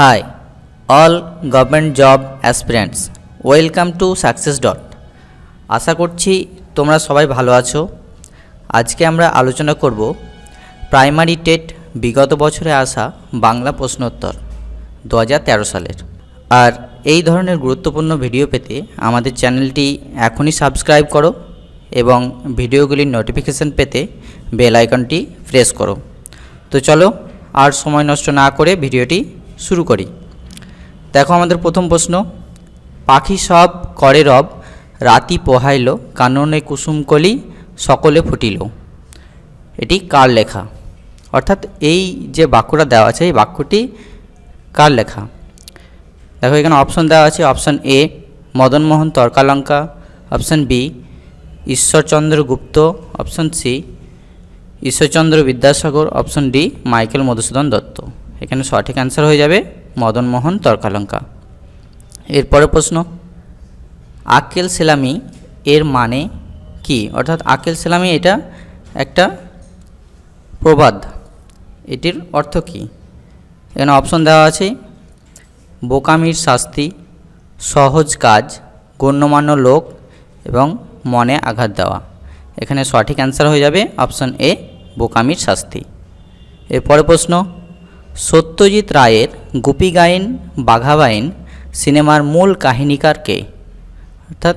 Hi, all government job aspirants. Welcome to Success dot. আশা করছি তোমরা সবাই ভালো আছো আজকে আমরা আলোচনা করব প্রাইমারি টেট বিগত বছরে আসা বাংলা প্রশ্নোত্তর দু সালের আর এই ধরনের গুরুত্বপূর্ণ ভিডিও পেতে আমাদের চ্যানেলটি এখনই সাবস্ক্রাইব করো এবং ভিডিওগুলির নোটিফিকেশান পেতে বেল আইকনটি প্রেস করো তো চলো আর সময় নষ্ট না করে ভিডিওটি শুরু করি দেখো আমাদের প্রথম প্রশ্ন পাখি সব করে রব রাতি পোহাইল কাননে কুসুমকলি সকলে ফুটিল এটি কার লেখা অর্থাৎ এই যে বাক্যটা দেওয়া আছে এই বাক্যটি কার লেখা দেখো এখানে অপশন দেওয়া আছে option A Madanmohan Tarkalankar option B Ishwarchandra Gupta option C Ishwarchandra Vidyasagar option D Michael Madhusudan Dutta এখানে সঠিক অ্যান্সার হয়ে যাবে মদনমোহন তর্কালঙ্কা এরপরে প্রশ্ন আকেল সেলামি এর মানে কি অর্থাৎ আকেল সেলামি এটা একটা প্রবাদ এটির অর্থ কি এখানে অপশন দেওয়া আছে বোকামির শাস্তি সহজ কাজ গণ্যমান্য লোক এবং মনে আঘাত দেওয়া এখানে সঠিক অ্যান্সার হয়ে যাবে অপশন এ বোকামির শাস্তি এরপরে প্রশ্ন সত্যজিৎ রায়ের গুপি গাইন বাঘা সিনেমার মূল কাহিনীকার কে অর্থাৎ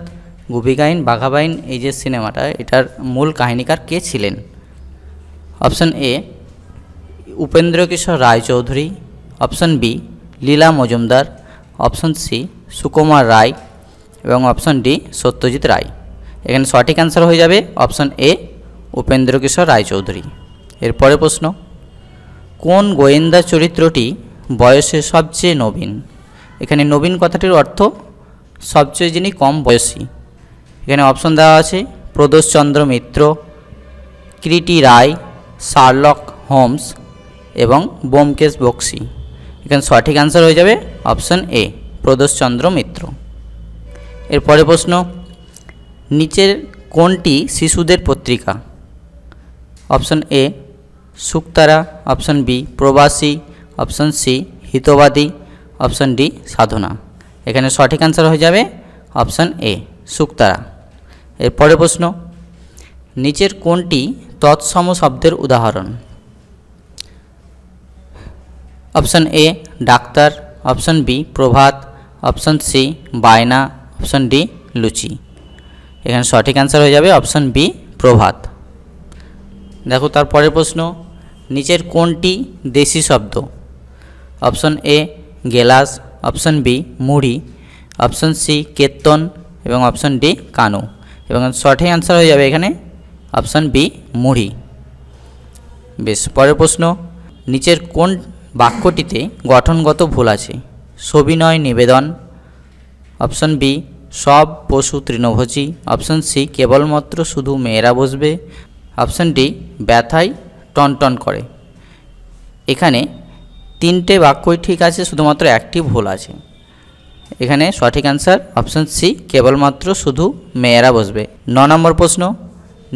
গুপি গাইন বাঘা এই যে সিনেমাটা এটার মূল কাহিনীকার কে ছিলেন option A Upendrakishore Raychaudhuri option B Leela Majumdar option C Sukumar Ray এবং অপশন ডি সত্যজিৎ রায় এখানে সঠিক অ্যান্সার হয়ে যাবে অপশন এ উপেন্দ্রকিশোর রায়চৌধুরী এরপরে প্রশ্ন কোন গোয়েন্দা চরিত্রটি বয়সে সবচেয়ে নবীন এখানে নবীন কথাটির অর্থ সবচেয়ে যিনি কম বয়সী এখানে অপশন দেওয়া আছে প্রদোষচন্দ্র মিত্র ক্রিটি রায় শার্লক হোমস এবং বোমকেশ বক্সি এখানে সঠিক অ্যান্সার হয়ে যাবে অপশন এ প্রদোষচন্দ্র মিত্র এর পরে প্রশ্ন নিচের কোনটি শিশুদের পত্রিকা option A Shuktara option B Prabasi option C Hitabadi option D Sadhana এখানে সঠিক অ্যান্সার হয়ে যাবে অপশন এ সুক্তারা এর পরের প্রশ্ন নিচের কোনটি তৎসম শব্দের উদাহরণ option A doctor option B প্রভাত অপশন সি বায়না অপশন ডি লুচি এখানে সঠিক অ্যান্সার হয়ে যাবে অপশন বি প্রভাত দেখো তার পরের প্রশ্ন নিচের কোনটি দেশি শব্দ অপশন এ গেলাস অপশন বি মুড়ি অপশন সি কেতন এবং অপশন ডি কানু এবং সঠিক অ্যান্সার হয়ে যাবে এখানে অপশন বি মুড়ি বেশ পরের প্রশ্ন নিচের কোন বাক্যটিতে গঠনগত ভুল আছে সবিনয় নিবেদন অপশন বি সব পশু তৃণভোজী অপশন সি কেবলমাত্র শুধু মেয়েরা বসবে অপশানটি ব্যথায় টনটন করে এখানে তিনটে বাক্যই ঠিক আছে শুধুমাত্র একটি ভুল আছে এখানে সঠিক অ্যান্সার অপশান সি কেবলমাত্র শুধু মেয়েরা বসবে ন নম্বর প্রশ্ন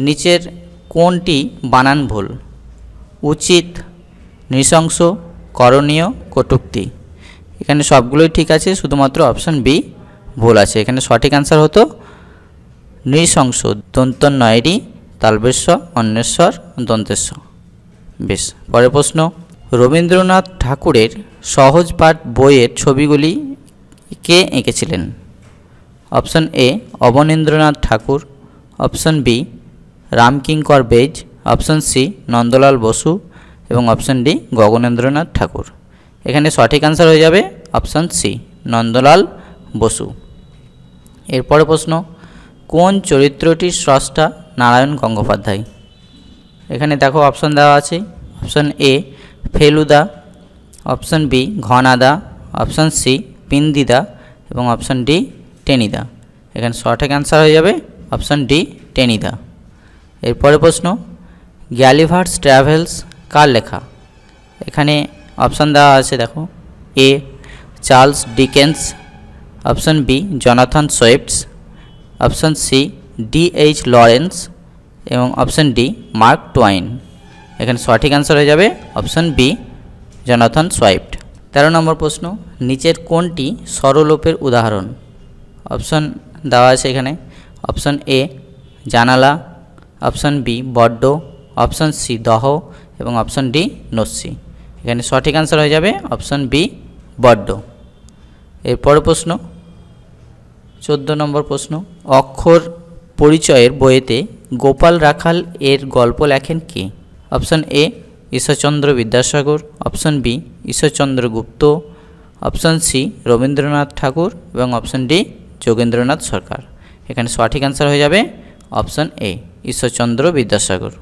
নিচের কোনটি বানান ভুল উচিত নৃশংস করণীয় কটুক্তি এখানে সবগুলোই ঠিক আছে শুধুমাত্র অপশান বি ভুল আছে এখানে সঠিক অ্যান্সার হতো নৃশংস নয়েরই তালবেশ্ব অন্বেশ্বর দন্তেশ্ব বেশ পরের প্রশ্ন রবীন্দ্রনাথ ঠাকুরের সহজ পাঠ বইয়ের ছবিগুলি কে এঁকেছিলেন option A Abanindranath Thakur option B Ramkinkar Baij option C Nandalal Bose এবং অপশন ডি গগনেন্দ্রনাথ ঠাকুর এখানে সঠিক আনসার হয়ে যাবে অপশন সি নন্দলাল বসু এরপরে প্রশ্ন কোন চরিত্রটির স্রষ্টা নারায়ণ গঙ্গোপাধ্যায় এখানে দেখো অপশন দেওয়া আছে option A Feluda option B Ghanada option C পিন্দিদা এবং অপশন ডি টেনিদা এখানে সঠিক অ্যান্সার হয়ে যাবে অপশন ডি টেনিদা এরপরে প্রশ্ন গ্যালিভার্স ট্রাভেলস কার লেখা এখানে অপশান দেওয়া আছে দেখো A Charles Dickens option B Jonathan সোয়েবস অপশন সি ডিএইচ লরেন্স এবং অপশন ডি মার্ক টোয়াইন এখানে সঠিক অ্যান্সার হয়ে যাবে অপশন বি জনাথন সোয়াইপ্ট তেরো নম্বর প্রশ্ন নিচের কোনটি সরলোপের উদাহরণ অপশন দেওয়া আছে এখানে অপশন এ জানালা অপশন বি বড্ড অপশন সি দহ এবং অপশন ডি নস্যি এখানে সঠিক অ্যান্সার হয়ে যাবে অপশন বি বড্ড এরপর প্রশ্ন চোদ্দো নম্বর প্রশ্ন অক্ষর পরিচয়ের বইয়েতে গোপাল রাখাল এর গল্প লেখেন কে option A Ishwarchandra Vidyasagar option B Ishwarchandra Gupta option C Rabindranath Thakur এবং অপশন ডি যোগেন্দ্রনাথ সরকার এখানে সঠিক অ্যান্সার হয়ে যাবে অপশন এ ঈশ্বরচন্দ্র বিদ্যাসাগর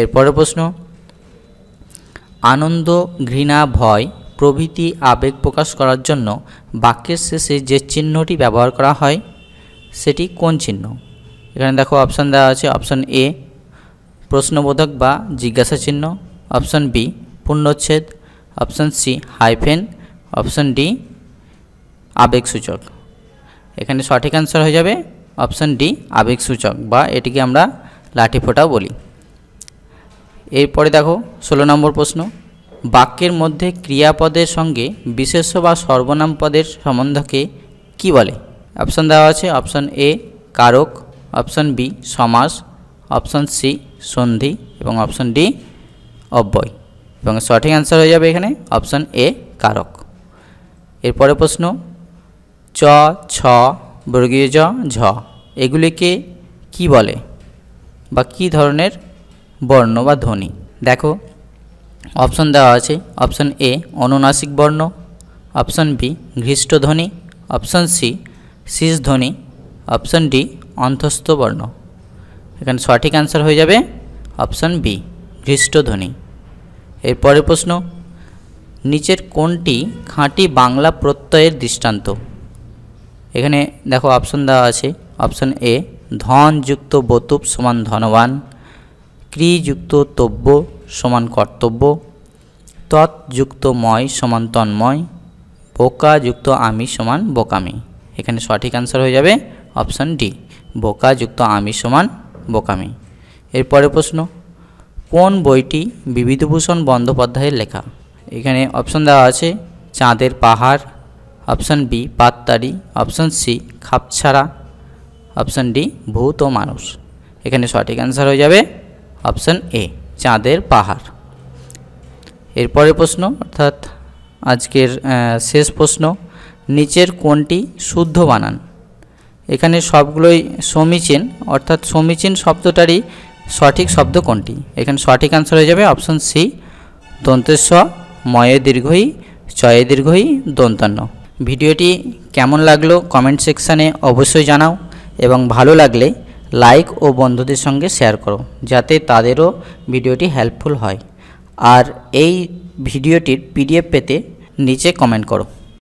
এরপরের প্রশ্ন আনন্দ ঘৃণা ভয় প্রভৃতি আবেগ প্রকাশ করার জন্য বাক্যের শেষে যে চিহ্নটি ব্যবহার করা হয় সেটি কোন চিহ্ন এখানে দেখো অপশান দেওয়া আছে অপশান এ প্রশ্নবোধক বা জিজ্ঞাসা চিহ্ন অপশান বি পূর্ণচ্ছেদ option C hyphen option D আবেগসূচক এখানে সঠিক অ্যান্সার হয়ে যাবে অপশান ডি আবেগসূচক বা এটিকে আমরা লাঠি ফোটা বলি এরপরে দেখো ষোলো নম্বর প্রশ্ন বাক্যের মধ্যে ক্রিয়াপদের সঙ্গে বিশেষ্য বা সর্বনাম পদের সম্বন্ধকে কি বলে অপশান দেওয়া আছে অপশান এ কারক অপশন বি সমাস অপশন সি সন্ধি এবং অপশন ডি অব্যয় এবং সঠিক অ্যান্সার হয়ে যাবে এখানে অপশন এ কারক এরপরে প্রশ্ন চ ছ বর্গীয় জ ঝ এগুলিকে কি বলে বা কি ধরনের বর্ণ বা ধ্বনি দেখো অপশন দেওয়া আছে অপশন এ অনুনাসিক বর্ণ অপশন বি ধ্বনি অপশন সি ধ্বনি অপশন ডি অন্তস্থ বর্ণ এখানে সঠিক অ্যান্সার হয়ে যাবে অপশান বি ঘৃষ্টধ্বনি এর পরের প্রশ্ন নিচের কোনটি খাঁটি বাংলা প্রত্যয়ের দৃষ্টান্ত এখানে দেখো অপশন দেওয়া আছে অপশান এ ধনযুক্ত বতুপ সমান ধনবান ক্রিযুক্ত তব্য সমান কর্তব্য তৎযুক্ত ময় সমান তন্ময় বোকাযুক্ত আমি সমান বোকামি এখানে সঠিক অ্যান্সার হয়ে যাবে অপশান ডি বোকা যুক্ত আমি সমান বোকামি এরপরে প্রশ্ন কোন বইটি বিভূতিভূষণ বন্দ্যোপাধ্যায়ের লেখা এখানে অপশন দেওয়া আছে চাঁদের পাহাড় অপশন বি পাত্তারি অপশন সি খাপছাড়া অপশন ডি ভূত ও মানুষ এখানে সঠিক অ্যান্সার হয়ে যাবে অপশন এ চাঁদের পাহাড় এরপরে প্রশ্ন অর্থাৎ আজকের শেষ প্রশ্ন নিচের কোনটি শুদ্ধ বানান এখানে সবগুলোই সমীচীন অর্থাৎ সমীচীন শব্দটারই সঠিক শব্দ কোনটি এখানে সঠিক আনসার হয়ে যাবে অপশন সি দন্তেস্ব ময়ে দীর্ঘই চয়ে দীর্ঘই দন্তান্ন ভিডিওটি কেমন লাগলো কমেন্ট সেকশানে অবশ্যই জানাও এবং ভালো লাগলে লাইক ও বন্ধুদের সঙ্গে শেয়ার করো যাতে তাদেরও ভিডিওটি হেল্পফুল হয় আর এই ভিডিওটির পিডিএফ পেতে নিচে কমেন্ট করো